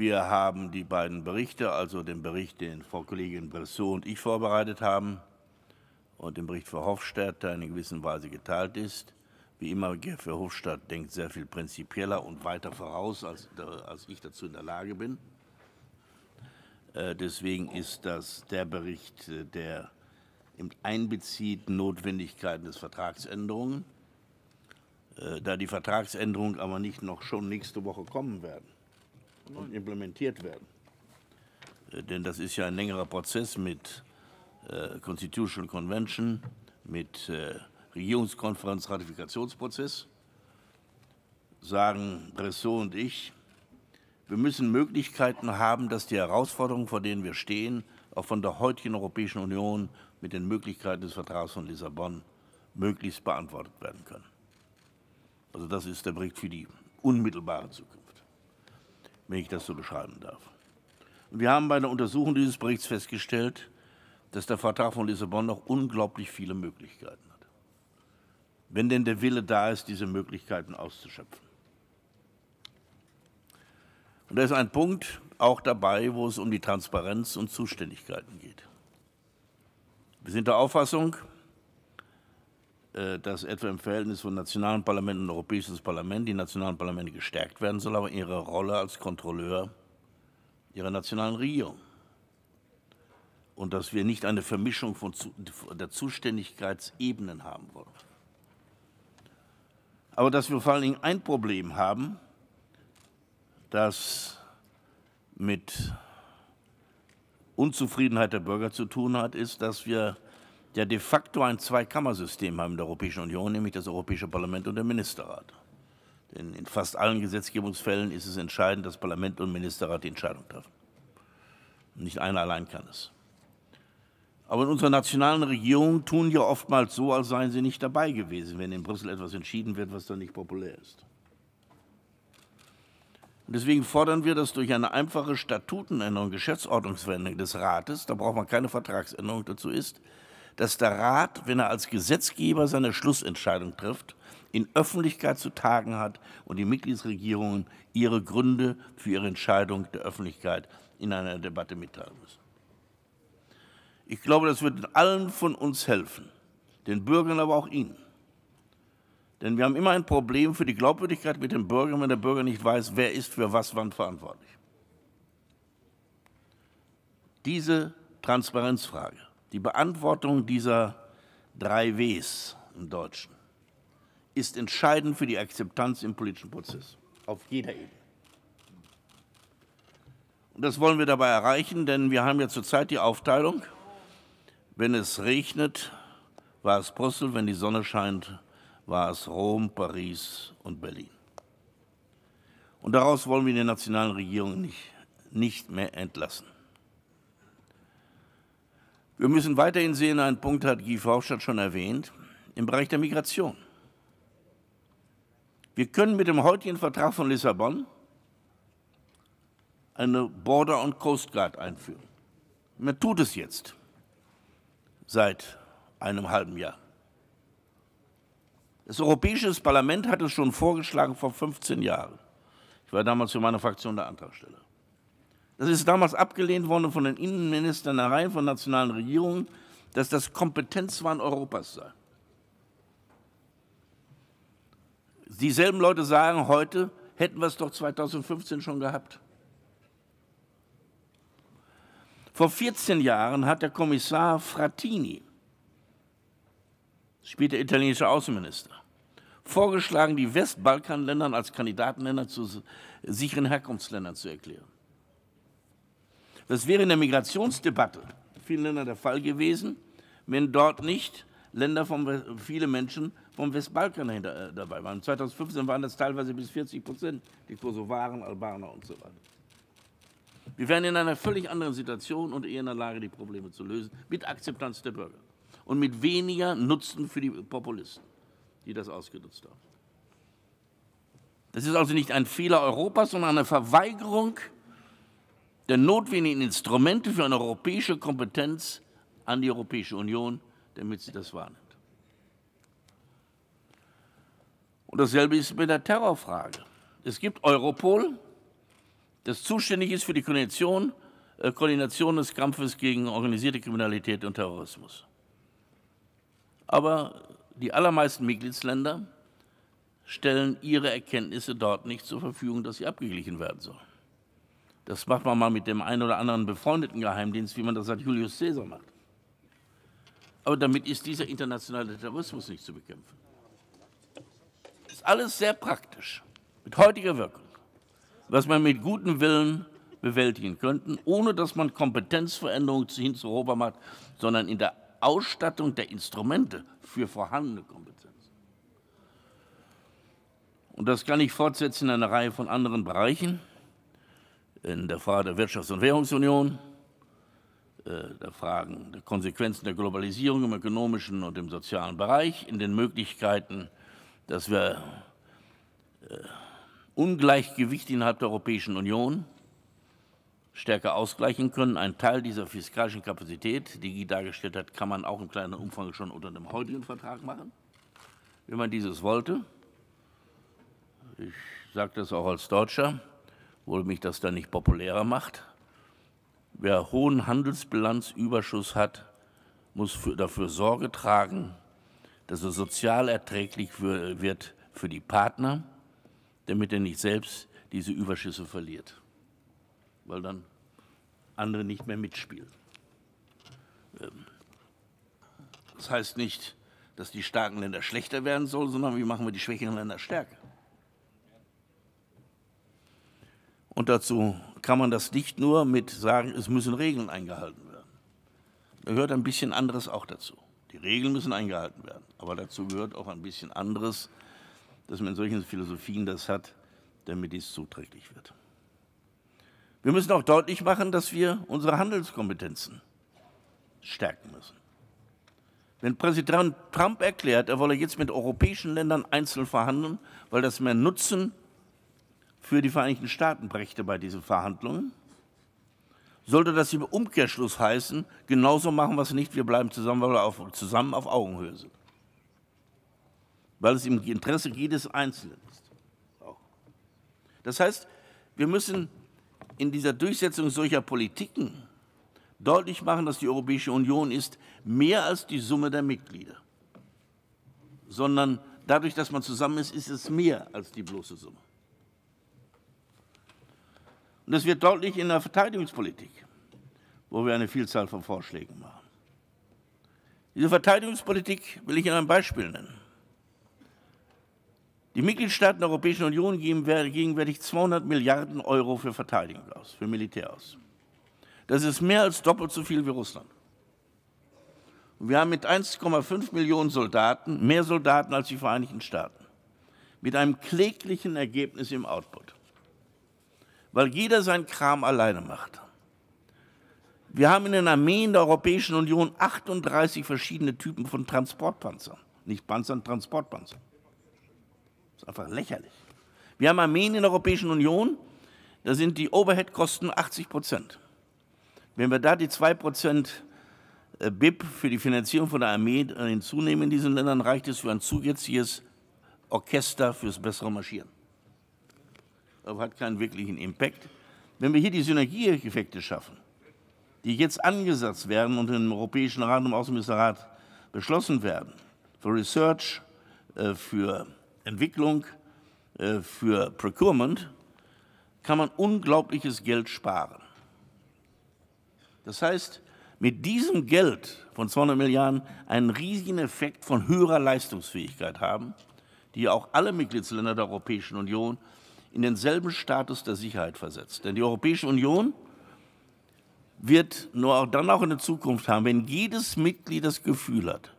Wir haben die beiden Berichte, also den Bericht, den Frau Kollegin Bressot und ich vorbereitet haben, und den Bericht für Hofstadt, der in gewisser Weise geteilt ist. Wie immer, für Hofstadt denkt sehr viel prinzipieller und weiter voraus, als, als ich dazu in der Lage bin. Äh, deswegen ist das der Bericht, äh, der einbezieht Notwendigkeiten des Vertragsänderungen, äh, da die Vertragsänderungen aber nicht noch schon nächste Woche kommen werden und implementiert werden. Äh, denn das ist ja ein längerer Prozess mit äh, Constitutional Convention, mit äh, Regierungskonferenz, Ratifikationsprozess. Sagen Bressot und ich, wir müssen Möglichkeiten haben, dass die Herausforderungen, vor denen wir stehen, auch von der heutigen Europäischen Union mit den Möglichkeiten des Vertrags von Lissabon möglichst beantwortet werden können. Also das ist der Bericht für die unmittelbare Zukunft wenn ich das so beschreiben darf. wir haben bei der Untersuchung dieses Berichts festgestellt, dass der Vertrag von Lissabon noch unglaublich viele Möglichkeiten hat. Wenn denn der Wille da ist, diese Möglichkeiten auszuschöpfen. Und da ist ein Punkt auch dabei, wo es um die Transparenz und Zuständigkeiten geht. Wir sind der Auffassung, äh, dass etwa im Verhältnis von nationalen Parlamenten und Europäisches Parlament die nationalen Parlamente gestärkt werden sollen, aber ihre Rolle als Kontrolleur ihrer nationalen Regierung. Und dass wir nicht eine Vermischung von der Zuständigkeitsebenen haben wollen. Aber dass wir vor allen Dingen ein Problem haben, das mit Unzufriedenheit der Bürger zu tun hat, ist, dass wir ja de facto ein Zweikammersystem haben in der Europäischen Union, nämlich das Europäische Parlament und der Ministerrat. Denn in fast allen Gesetzgebungsfällen ist es entscheidend, dass Parlament und Ministerrat die Entscheidung treffen. Nicht einer allein kann es. Aber in unserer nationalen Regierung tun ja oftmals so, als seien sie nicht dabei gewesen, wenn in Brüssel etwas entschieden wird, was dann nicht populär ist. Und deswegen fordern wir, dass durch eine einfache Statutenänderung, Geschäftsordnungsveränderung des Rates, da braucht man keine Vertragsänderung dazu ist, dass der Rat, wenn er als Gesetzgeber seine Schlussentscheidung trifft, in Öffentlichkeit zu tagen hat und die Mitgliedsregierungen ihre Gründe für ihre Entscheidung der Öffentlichkeit in einer Debatte mitteilen müssen. Ich glaube, das wird allen von uns helfen, den Bürgern, aber auch Ihnen. Denn wir haben immer ein Problem für die Glaubwürdigkeit mit den Bürgern, wenn der Bürger nicht weiß, wer ist für was wann verantwortlich. Diese Transparenzfrage die Beantwortung dieser drei Ws im Deutschen ist entscheidend für die Akzeptanz im politischen Prozess auf jeder Ebene. Und das wollen wir dabei erreichen, denn wir haben ja zurzeit die Aufteilung, wenn es regnet, war es Brüssel, wenn die Sonne scheint, war es Rom, Paris und Berlin. Und daraus wollen wir die nationalen Regierungen nicht, nicht mehr entlassen. Wir müssen weiterhin sehen, einen Punkt hat Guy Verhofstadt schon erwähnt, im Bereich der Migration. Wir können mit dem heutigen Vertrag von Lissabon eine Border- und Coast Guard einführen. Man tut es jetzt seit einem halben Jahr. Das Europäische Parlament hat es schon vorgeschlagen vor 15 Jahren. Ich war damals für meine Fraktion der Antragsteller. Das ist damals abgelehnt worden von den Innenministern der Reihe von nationalen Regierungen, dass das Kompetenzwahn Europas sei. Dieselben Leute sagen heute, hätten wir es doch 2015 schon gehabt. Vor 14 Jahren hat der Kommissar Frattini, später italienischer Außenminister, vorgeschlagen, die Westbalkanländer als Kandidatenländer zu sicheren Herkunftsländern zu erklären. Das wäre in der Migrationsdebatte in vielen Ländern der Fall gewesen, wenn dort nicht Länder vom, viele Menschen vom Westbalkan hinter, äh, dabei waren. 2015 waren das teilweise bis 40 Prozent, die Kosovaren, Albaner und so weiter. Wir wären in einer völlig anderen Situation und eher in der Lage, die Probleme zu lösen, mit Akzeptanz der Bürger und mit weniger Nutzen für die Populisten, die das ausgenutzt haben. Das ist also nicht ein Fehler Europas, sondern eine Verweigerung der notwendigen Instrumente für eine europäische Kompetenz an die Europäische Union, damit sie das wahrnimmt. Und dasselbe ist mit der Terrorfrage. Es gibt Europol, das zuständig ist für die Koordination, äh, Koordination des Kampfes gegen organisierte Kriminalität und Terrorismus. Aber die allermeisten Mitgliedsländer stellen ihre Erkenntnisse dort nicht zur Verfügung, dass sie abgeglichen werden sollen. Das macht man mal mit dem einen oder anderen befreundeten Geheimdienst, wie man das seit Julius Caesar macht. Aber damit ist dieser internationale Terrorismus nicht zu bekämpfen. Das ist alles sehr praktisch, mit heutiger Wirkung, was man mit gutem Willen bewältigen könnte, ohne dass man Kompetenzveränderungen hin zu Europa macht, sondern in der Ausstattung der Instrumente für vorhandene Kompetenz. Und das kann ich fortsetzen in einer Reihe von anderen Bereichen in der Frage der Wirtschafts- und Währungsunion, äh, der Fragen der Konsequenzen der Globalisierung im ökonomischen und im sozialen Bereich, in den Möglichkeiten, dass wir äh, Ungleichgewicht innerhalb der Europäischen Union stärker ausgleichen können. Ein Teil dieser fiskalischen Kapazität, die Guy dargestellt hat, kann man auch im kleinen Umfang schon unter dem heutigen Vertrag machen, wenn man dieses wollte. Ich sage das auch als Deutscher obwohl mich das dann nicht populärer macht. Wer hohen Handelsbilanzüberschuss hat, muss für, dafür Sorge tragen, dass er sozial erträglich für, wird für die Partner, damit er nicht selbst diese Überschüsse verliert, weil dann andere nicht mehr mitspielen. Ähm, das heißt nicht, dass die starken Länder schlechter werden sollen, sondern wie machen wir die schwächeren Länder stärker? Und dazu kann man das nicht nur mit sagen, es müssen Regeln eingehalten werden. Da gehört ein bisschen anderes auch dazu. Die Regeln müssen eingehalten werden. Aber dazu gehört auch ein bisschen anderes, dass man in solchen Philosophien das hat, damit dies zuträglich wird. Wir müssen auch deutlich machen, dass wir unsere Handelskompetenzen stärken müssen. Wenn Präsident Trump erklärt, er wolle jetzt mit europäischen Ländern einzeln verhandeln, weil das mehr Nutzen für die Vereinigten Staaten brächte bei diesen Verhandlungen, sollte das im Umkehrschluss heißen, genauso machen wir es nicht, wir bleiben zusammen, weil wir auf, zusammen auf Augenhöhe sind. Weil es im Interesse jedes Einzelnen ist. Das heißt, wir müssen in dieser Durchsetzung solcher Politiken deutlich machen, dass die Europäische Union ist mehr als die Summe der Mitglieder, sondern dadurch, dass man zusammen ist, ist es mehr als die bloße Summe. Und das wird deutlich in der Verteidigungspolitik, wo wir eine Vielzahl von Vorschlägen machen. Diese Verteidigungspolitik will ich Ihnen ein Beispiel nennen. Die Mitgliedstaaten der Europäischen Union geben gegenwärtig 200 Milliarden Euro für Verteidigung aus, für Militär aus. Das ist mehr als doppelt so viel wie Russland. Und wir haben mit 1,5 Millionen Soldaten mehr Soldaten als die Vereinigten Staaten. Mit einem kläglichen Ergebnis im Output weil jeder seinen Kram alleine macht. Wir haben in den Armeen der Europäischen Union 38 verschiedene Typen von Transportpanzern. Nicht Panzern, Transportpanzern. Das ist einfach lächerlich. Wir haben Armeen in der Europäischen Union, da sind die Overhead-Kosten 80 Prozent. Wenn wir da die 2 Prozent äh, BIP für die Finanzierung von der Armee äh, hinzunehmen in diesen Ländern, reicht es für ein zusätzliches Orchester fürs bessere Marschieren hat keinen wirklichen Impact. Wenn wir hier die Synergieeffekte schaffen, die jetzt angesetzt werden und im Europäischen Rat und im Außenministerrat beschlossen werden, für Research, äh, für Entwicklung, äh, für Procurement, kann man unglaubliches Geld sparen. Das heißt, mit diesem Geld von 200 Milliarden einen riesigen Effekt von höherer Leistungsfähigkeit haben, die auch alle Mitgliedsländer der Europäischen Union in denselben Status der Sicherheit versetzt. Denn die Europäische Union wird nur auch dann auch eine Zukunft haben, wenn jedes Mitglied das Gefühl hat,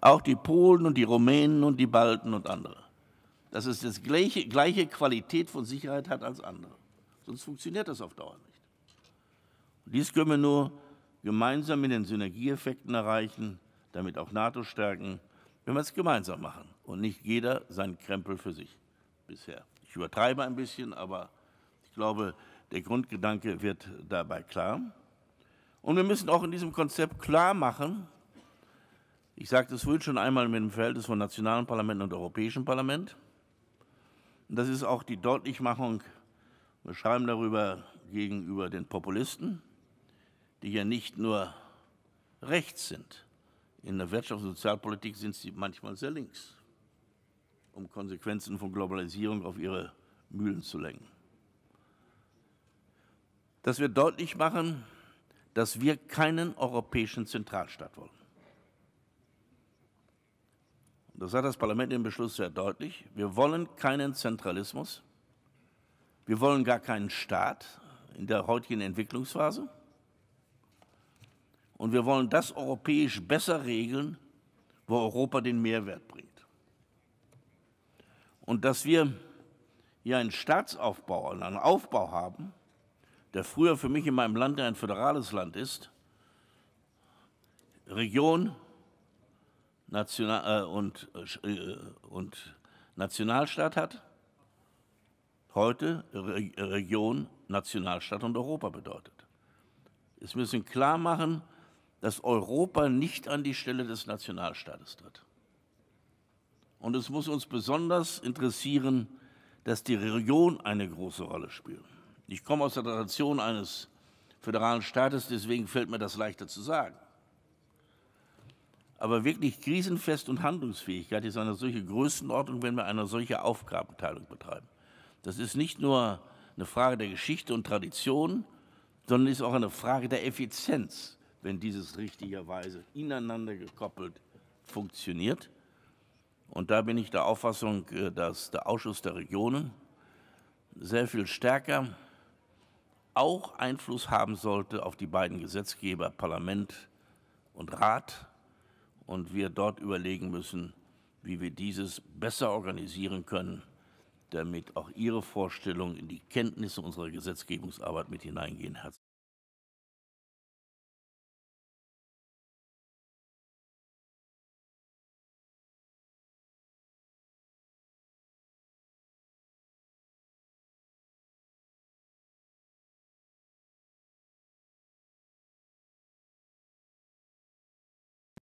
auch die Polen und die Rumänen und die Balten und andere, dass es das gleiche, gleiche Qualität von Sicherheit hat als andere. Sonst funktioniert das auf Dauer nicht. Und dies können wir nur gemeinsam mit den Synergieeffekten erreichen, damit auch NATO stärken, wenn wir es gemeinsam machen und nicht jeder seinen Krempel für sich bisher. Ich übertreibe ein bisschen, aber ich glaube, der Grundgedanke wird dabei klar. Und wir müssen auch in diesem Konzept klar machen, ich sagte es vorhin schon einmal mit dem Verhältnis von nationalen Parlamenten und Europäischem Parlament. Und das ist auch die Deutlichmachung, wir schreiben darüber gegenüber den Populisten, die ja nicht nur rechts sind. In der Wirtschafts- und Sozialpolitik sind sie manchmal sehr links um Konsequenzen von Globalisierung auf ihre Mühlen zu lenken. Dass wir deutlich machen, dass wir keinen europäischen Zentralstaat wollen. Das hat das Parlament im Beschluss sehr deutlich. Wir wollen keinen Zentralismus. Wir wollen gar keinen Staat in der heutigen Entwicklungsphase. Und wir wollen das europäisch besser regeln, wo Europa den Mehrwert bringt. Und dass wir hier einen Staatsaufbau, einen Aufbau haben, der früher für mich in meinem Land ein föderales Land ist, Region National, äh, und, äh, und Nationalstaat hat, heute Re Region, Nationalstaat und Europa bedeutet. Es müssen klar machen, dass Europa nicht an die Stelle des Nationalstaates tritt. Und es muss uns besonders interessieren, dass die Religion eine große Rolle spielt. Ich komme aus der Tradition eines föderalen Staates, deswegen fällt mir das leichter zu sagen. Aber wirklich krisenfest und Handlungsfähigkeit ist eine solche Größenordnung, wenn wir eine solche Aufgabenteilung betreiben. Das ist nicht nur eine Frage der Geschichte und Tradition, sondern ist auch eine Frage der Effizienz, wenn dieses richtigerweise ineinander gekoppelt funktioniert. Und da bin ich der Auffassung, äh, dass der Ausschuss der Regionen sehr viel stärker auch Einfluss haben sollte auf die beiden Gesetzgeber, Parlament und Rat. Und wir dort überlegen müssen, wie wir dieses besser organisieren können, damit auch Ihre Vorstellungen in die Kenntnisse unserer Gesetzgebungsarbeit mit hineingehen.